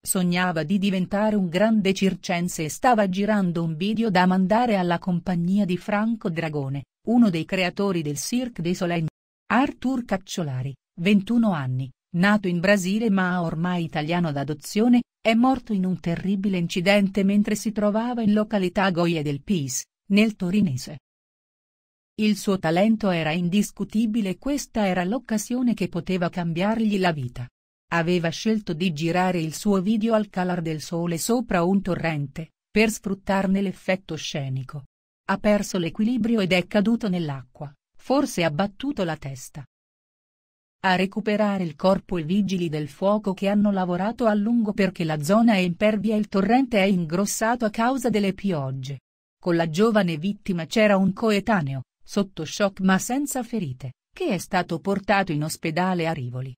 Sognava di diventare un grande circense e stava girando un video da mandare alla compagnia di Franco Dragone, uno dei creatori del Cirque des Soleil. Arthur Cacciolari, 21 anni, nato in Brasile ma ormai italiano d'adozione, è morto in un terribile incidente mentre si trovava in località Goie del Pis, nel torinese. Il suo talento era indiscutibile e questa era l'occasione che poteva cambiargli la vita. Aveva scelto di girare il suo video al calar del sole sopra un torrente, per sfruttarne l'effetto scenico. Ha perso l'equilibrio ed è caduto nell'acqua, forse ha battuto la testa. A recuperare il corpo i vigili del fuoco che hanno lavorato a lungo perché la zona è impervia e il torrente è ingrossato a causa delle piogge. Con la giovane vittima c'era un coetaneo, sotto shock ma senza ferite, che è stato portato in ospedale a Rivoli.